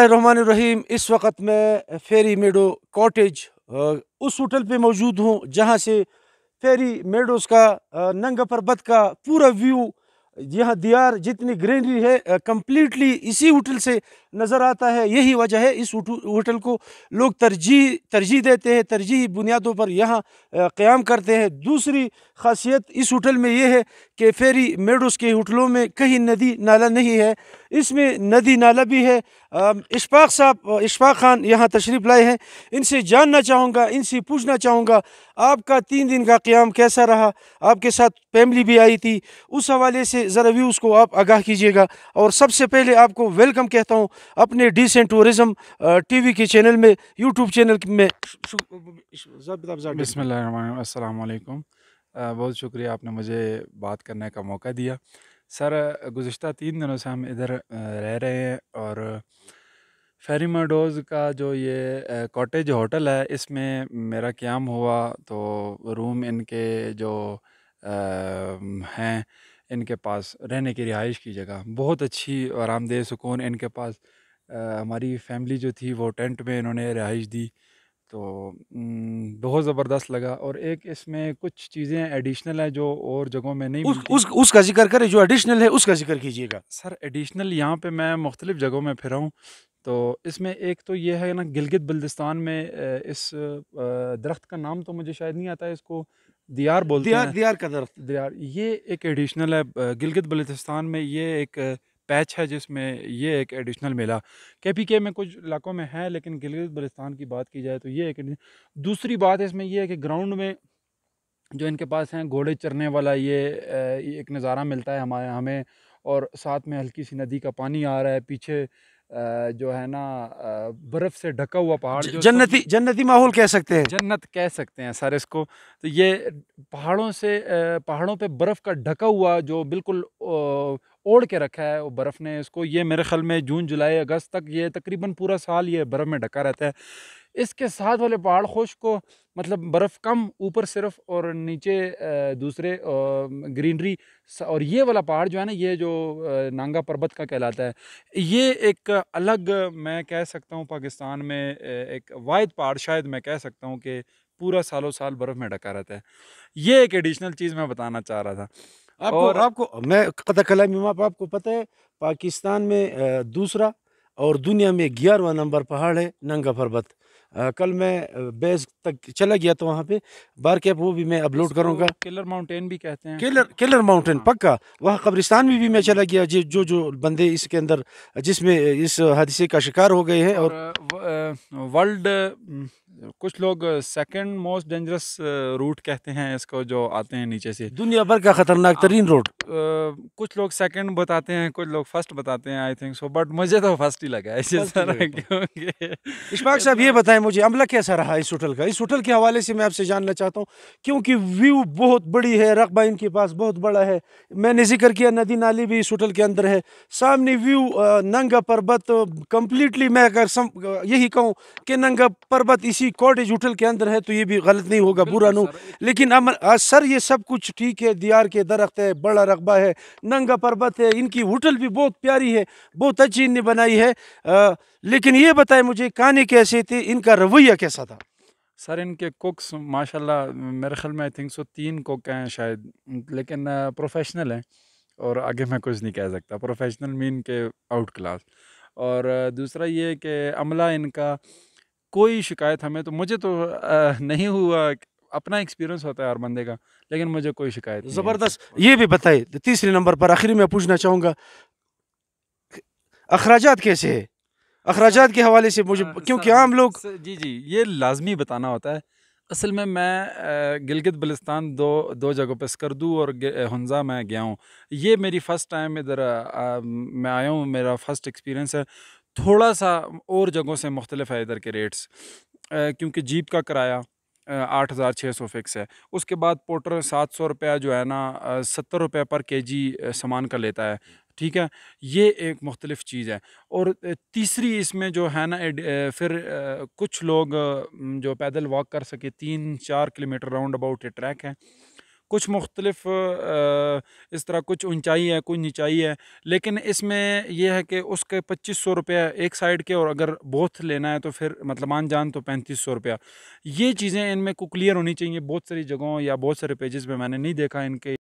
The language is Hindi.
रहमान रहीम इस वक्त मैं फेरी मेडो कॉटेज उस होटल पे मौजूद हूँ जहाँ से फेरी मेडोज़ का नंगा पर्वत का पूरा व्यू यहाँ दियार जितनी ग्रीनरी है कम्प्लीटली इसी होटल से नज़र आता है यही वजह है इस होटल को लोग तरजीह तरजीह देते हैं तरजीह बुनियादों पर यहाँ क़्याम करते हैं दूसरी खासियत इस होटल में यह है कि फेरी मेडोस के होटलों में कहीं नदी नाला नहीं है इसमें नदी नाला भी है इशफाक साहब इशफाक खान यहाँ तशरीफ़ लाए हैं इनसे जानना चाहूँगा इनसे पूछना चाहूँगा आपका तीन दिन का क़्याम कैसा रहा आपके साथ फैमिली भी आई थी उस हवाले से ज़रा व्यूज़ को आप आगाह कीजिएगा और सबसे पहले आपको वेलकम कहता हूँ अपने डिसेंट टूरिज्म टीवी के चैनल में यूट्यूब चैनल में बसमिलकुम बहुत शुक्रिया आपने मुझे बात करने का मौका दिया सर गुज्त तीन दिनों से हम इधर रह रहे हैं और फेरीमाडोज का जो ये कॉटेज होटल है इसमें मेरा क्याम हुआ तो रूम इनके जो हैं इनके पास रहने की रिहाइश की जगह बहुत अच्छी आरामदेह सुकून इनके पास आ, हमारी फैमिली जो थी वो टेंट में इन्होंने रिहाइश दी तो बहुत ज़बरदस्त लगा और एक इसमें कुछ चीज़ें एडिशनल हैं जो और जगहों में नहीं उस, उस उसका जिक्र करें जो एडिशनल है उसका जिक्र कीजिएगा सर एडिशनल यहाँ पे मैं मुख्तलिफ़ जगहों में फिरा हूँ तो इसमें एक तो ये है ना गिलगित बल्दिस्तान में इस दरख्त का नाम तो मुझे शायद नहीं आता है इसको दियार बोलते दियार, हैं दियार का दरख्त दियार ये एक एडिशनल है गिलगित बल्दिस्तान में ये एक पैच है जिसमें ये एक एडिशनल मेला के पी के में कुछ इलाकों में है लेकिन गिलगित बल्दिस्तान की बात की जाए तो ये एक दूसरी बात इसमें यह है कि ग्राउंड में जो इनके पास हैं घोड़े चरने वाला ये एक नज़ारा मिलता है हमारे हमें और साथ में हल्की सी नदी का पानी आ रहा है पीछे जो है ना बर्फ़ से ढका हुआ पहाड़ जो जन्नती जन्नती माहौल कह सकते हैं जन्नत कह सकते हैं सर इसको तो ये पहाड़ों से पहाड़ों पे बर्फ़ का ढका हुआ जो बिल्कुल ओढ़ के रखा है वो बर्फ़ ने इसको ये मेरे ख्याल में जून जुलाई अगस्त तक ये तकरीबन पूरा साल ये बर्फ़ में ढका रहता है इसके साथ वाले पहाड़ खुश को मतलब बर्फ़ कम ऊपर सिर्फ और नीचे दूसरे ग्रीनरी और ये वाला पहाड़ जो है ना ये जो नांगा पर्वत का कहलाता है ये एक अलग मैं कह सकता हूँ पाकिस्तान में एक वाद पहाड़ शायद मैं कह सकता हूँ कि पूरा सालों साल बर्फ़ में ढका रहता है ये एक एडिशनल चीज़ मैं बताना चाह रहा था आपको और आपको मैं कदा कलामी आपको पता है पाकिस्तान में दूसरा और दुनिया में ग्यारहवा नंबर पहाड़ है नंगा पर्वत आ, कल मैं बेस तक चला गया था वहाँ पे बार कैप वो भी मैं अपलोड करूँगा किलर माउंटेन भी कहते हैं किलर किलर माउंटेन हाँ। पक्का वहाँ कब्रिस्तान में भी, भी मैं चला गया जो जो बंदे इसके अंदर जिसमें इस हादसे का शिकार हो गए हैं और वर्ल्ड कुछ लोग सेकंड मोस्ट डेंजरस रूट कहते हैं इसको जो आते हैं नीचे से दुनिया भर का ख़तरनाक तरीन रोड कुछ लोग सेकंड बताते हैं कुछ लोग फर्स्ट बताते हैं आई थिंक सो बट मुझे तो फर्स्ट ही लगा इसे क्योंकि इशफाक साहब ये बताएं मुझे अमला कैसा रहा इस होटल का इस होटल के हवाले से मैं आपसे जानना चाहता हूँ क्योंकि व्यू बहुत बड़ी है रकबा इनके पास बहुत बड़ा है मैंने जिक्र किया नदी नाली भी इस होटल के अंदर है सामने व्यू नंगा पर्वत कम्प्लीटली मैं अगर यही कहूँ कि नंगा पर्वत इसी किसी कोर्ट एजुटल के अंदर है तो ये भी गलत नहीं होगा बुरा नू लेकिन अमर सर ये सब कुछ ठीक है दियार के दरख्त है बड़ा रकबा है नंगा पर्वत है इनकी होटल भी बहुत प्यारी है बहुत अच्छी इनने बनाई है आ, लेकिन ये बताएं मुझे कहानी कैसे थी इनका रवैया कैसा था सर इनके कुक्स माशाल्लाह मेरे ख्याल में आई थिंक सो तीन कुक हैं शायद लेकिन प्रोफेशनल हैं और आगे मैं कुछ नहीं कह सकता प्रोफेशनल मीन के आउट क्लास और दूसरा ये कि अमला इनका कोई शिकायत हमें तो मुझे तो आ, नहीं हुआ अपना एक्सपीरियंस होता है हर बंदे का लेकिन मुझे कोई शिकायत ज़बरदस्त ये भी बताइए तो तीसरे नंबर पर आखिरी मैं पूछना चाहूँगा अखराज कैसे है अखराज के हवाले से मुझे क्योंकि आम लोग जी जी ये लाजमी बताना होता है असल में मैं गिलगित बलिस्तान दो दो जगहों पर स्कर्दू और हंजा मैं गया हूँ ये मेरी फ़र्स्ट टाइम इधर मैं आया हूँ मेरा फ़र्स्ट एक्सपीरियंस है थोड़ा सा और जगहों से मुख्तलिफ है इधर के रेट्स क्योंकि जीप का किराया आठ हज़ार छः सौ फिक्स है उसके बाद पोटर सात सौ रुपया जो है ना सत्तर रुपये पर के जी सामान का लेता है ठीक है ये एक मुख्तलिफ चीज़ है और तीसरी इसमें जो है ना फिर कुछ लोग जो पैदल वॉक कर सके तीन चार किलोमीटर राउंड अबाउट ये ट्रैक है कुछ मुख्तलफ इस तरह कुछ ऊंचाई है कुछ नीचाई है लेकिन इसमें यह है कि उसके पच्चीस सौ रुपया एक साइड के और अगर बोथ लेना है तो फिर मतलब आन जान तो पैंतीस सौ रुपया ये चीज़ें इनमें को क्लियर होनी चाहिए बहुत सारी जगहों या बहुत सारे पेजेस में मैंने नहीं देखा इनके